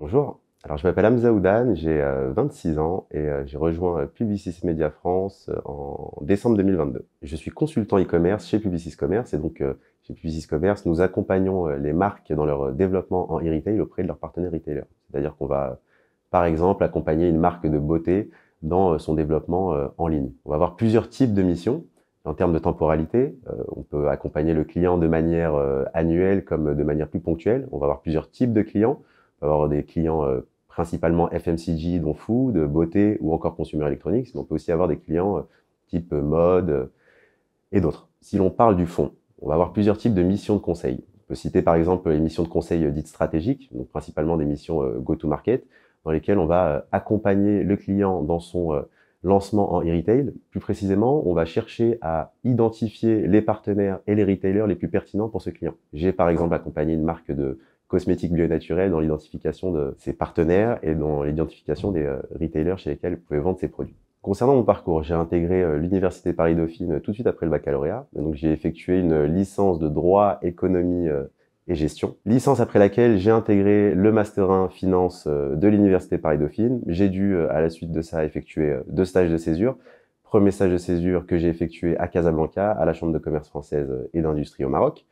Bonjour, alors je m'appelle Hamza j'ai 26 euh, ans et euh, j'ai rejoint euh, Publicis Media France en décembre 2022. Je suis consultant e-commerce chez Publicis Commerce et donc chez Publicis Commerce, nous accompagnons les marques dans leur développement en e-retail auprès de leurs partenaires retailers. C'est-à-dire qu'on va par exemple accompagner une marque de beauté dans son développement en ligne. On va avoir plusieurs types de missions. En termes de temporalité, on peut accompagner le client de manière annuelle comme de manière plus ponctuelle. On va avoir plusieurs types de clients avoir des clients euh, principalement FMCG, dont food, beauté ou encore consumer electronics, mais on peut aussi avoir des clients euh, type euh, mode et d'autres. Si l'on parle du fond, on va avoir plusieurs types de missions de conseil. On peut citer par exemple les missions de conseil dites stratégiques, donc principalement des missions go-to-market, dans lesquelles on va accompagner le client dans son lancement en e-retail. Plus précisément, on va chercher à identifier les partenaires et les retailers les plus pertinents pour ce client. J'ai par exemple accompagné une marque de cosmétiques bio-naturels dans l'identification de ses partenaires et dans l'identification des euh, retailers chez lesquels vous pouvez vendre ses produits. Concernant mon parcours, j'ai intégré euh, l'Université Paris-Dauphine euh, tout de suite après le baccalauréat. Donc j'ai effectué une licence de droit, économie et gestion. Licence après laquelle j'ai intégré le Master 1 Finance de l'Université Paris-Dauphine. J'ai dû, à la suite de ça, effectuer deux stages de césure. Premier stage de césure que j'ai effectué à Casablanca, à la Chambre de commerce française et d'industrie au Maroc.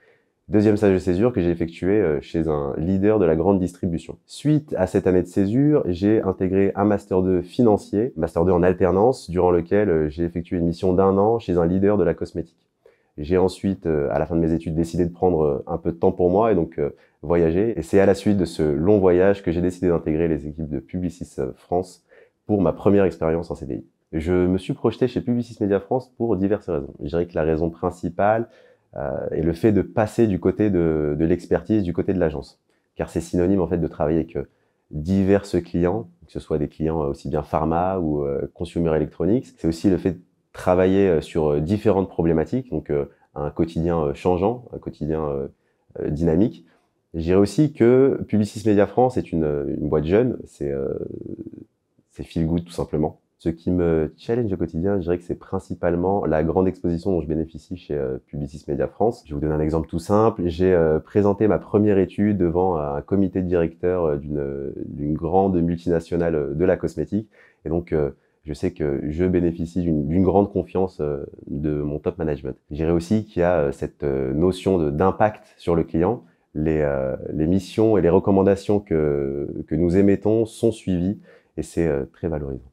Deuxième stage de césure que j'ai effectué euh, chez un leader de la grande distribution. Suite à cette année de césure, j'ai intégré un Master 2 financier, Master 2 en alternance, durant lequel euh, j'ai effectué une mission d'un an chez un leader de la cosmétique. J'ai ensuite, euh, à la fin de mes études, décidé de prendre un peu de temps pour moi et donc voyager. Et c'est à la suite de ce long voyage que j'ai décidé d'intégrer les équipes de Publicis France pour ma première expérience en CDI. Je me suis projeté chez Publicis Media France pour diverses raisons. Je dirais que la raison principale, euh, et le fait de passer du côté de, l'expertise, du côté de l'agence. Car c'est synonyme en fait de travailler avec euh, divers clients, que ce soit des clients euh, aussi bien pharma ou consumer electronics. C'est aussi le fait de travailler sur différentes problématiques, donc un quotidien changeant, un quotidien dynamique. dirais aussi que Publicis Media France est une, boîte jeune, c'est euh, feel good tout simplement. Ce qui me challenge au quotidien, je dirais que c'est principalement la grande exposition dont je bénéficie chez euh, Publicis Media France. Je vais vous donner un exemple tout simple. J'ai euh, présenté ma première étude devant un comité de directeur euh, d'une grande multinationale de la cosmétique. Et donc, je sais que je bénéficie d'une grande confiance de mon top management. Je dirais aussi qu'il y a cette notion d'impact sur le client. Les, les, missions et les recommandations que, que nous émettons sont suivies et c'est très valorisant.